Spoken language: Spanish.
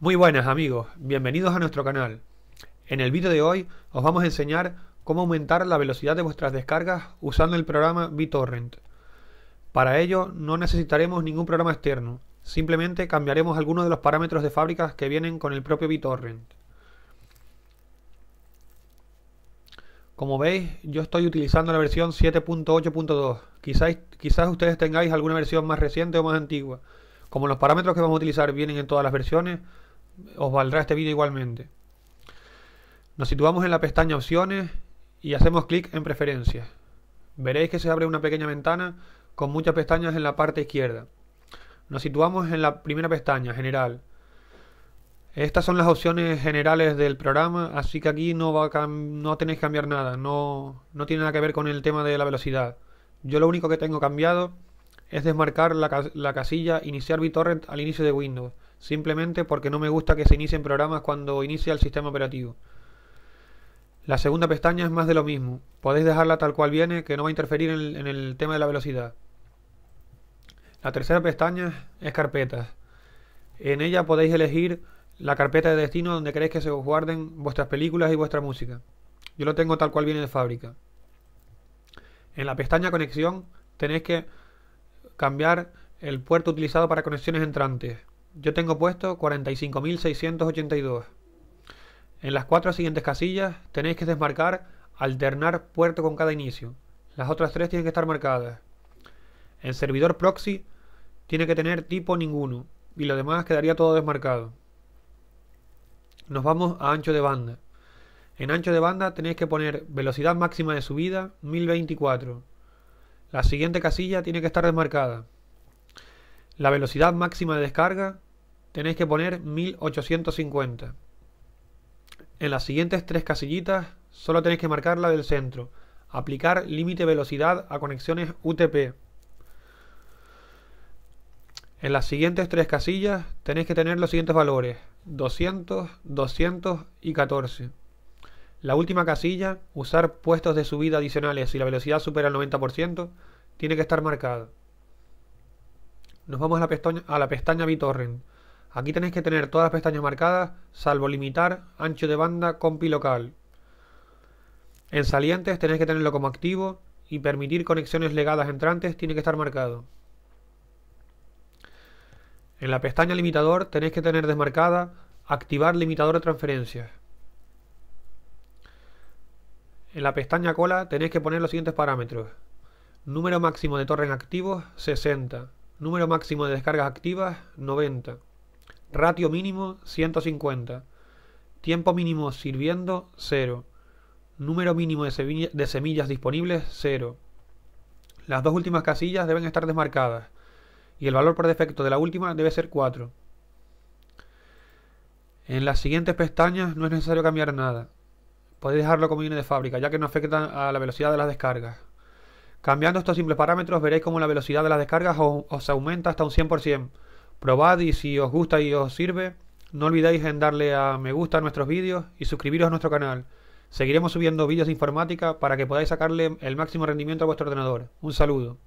Muy buenas amigos, bienvenidos a nuestro canal. En el vídeo de hoy os vamos a enseñar cómo aumentar la velocidad de vuestras descargas usando el programa BitTorrent. Para ello no necesitaremos ningún programa externo, simplemente cambiaremos algunos de los parámetros de fábrica que vienen con el propio BitTorrent. Como veis, yo estoy utilizando la versión 7.8.2. Quizás, quizás ustedes tengáis alguna versión más reciente o más antigua. Como los parámetros que vamos a utilizar vienen en todas las versiones, os valdrá este vídeo igualmente. Nos situamos en la pestaña opciones y hacemos clic en preferencias. Veréis que se abre una pequeña ventana con muchas pestañas en la parte izquierda. Nos situamos en la primera pestaña, general. Estas son las opciones generales del programa, así que aquí no, tenéis que cambiar nada, no, tiene nada que ver con el tema de la velocidad. Yo lo único que tengo cambiado es desmarcar la, la casilla Iniciar BitTorrent al inicio de Windows simplemente porque no me gusta que se inicien programas cuando inicia el sistema operativo. La segunda pestaña es más de lo mismo. Podéis dejarla tal cual viene, que no va a interferir en el, tema de la velocidad. La tercera pestaña es carpetas. En ella podéis elegir la carpeta de destino donde queréis que se os guarden vuestras películas y vuestra música. Yo lo tengo tal cual viene de fábrica. En la pestaña conexión tenéis que cambiar el puerto utilizado para conexiones entrantes yo tengo puesto 45.682. En las cuatro siguientes casillas tenéis que desmarcar alternar puerto con cada inicio. Las otras tres tienen que estar marcadas. En servidor proxy tiene que tener tipo ninguno y lo demás quedaría todo desmarcado. Nos vamos a ancho de banda. En ancho de banda tenéis que poner velocidad máxima de subida 1024. La siguiente casilla tiene que estar desmarcada. La velocidad máxima de descarga tenéis que poner 1850. En las siguientes tres casillitas solo tenéis que marcar la del centro. Aplicar límite velocidad a conexiones UTP. En las siguientes tres casillas tenéis que tener los siguientes valores. 200, 200 y 14. La última casilla, usar puestos de subida adicionales si la velocidad supera el 90%, tiene que estar marcada nos vamos a la pestaña, a la pestaña BitTorrent. Aquí tenéis que tener todas las pestañas marcadas, salvo limitar, ancho de banda, compi local. En salientes tenéis que tenerlo como activo y permitir conexiones legadas entrantes tiene que estar marcado. En la pestaña limitador tenéis que tener desmarcada activar limitador de transferencias. En la pestaña cola tenéis que poner los siguientes parámetros. Número máximo de torren activos 60. Número máximo de descargas activas, 90. Ratio mínimo, 150. Tiempo mínimo sirviendo, 0. Número mínimo de, semillas disponibles, 0. Las dos últimas casillas deben estar desmarcadas y el valor por defecto de la última debe ser 4. En las siguientes pestañas no es necesario cambiar nada. Podéis dejarlo como viene de fábrica, ya que no afecta a la velocidad de las descargas. Cambiando estos simples parámetros veréis cómo la velocidad de las descargas os, aumenta hasta un 100%. Probad y si os gusta y os sirve, no olvidéis en darle a me gusta a nuestros vídeos y suscribiros a nuestro canal. Seguiremos subiendo vídeos de informática para que podáis sacarle el máximo rendimiento a vuestro ordenador. Un saludo.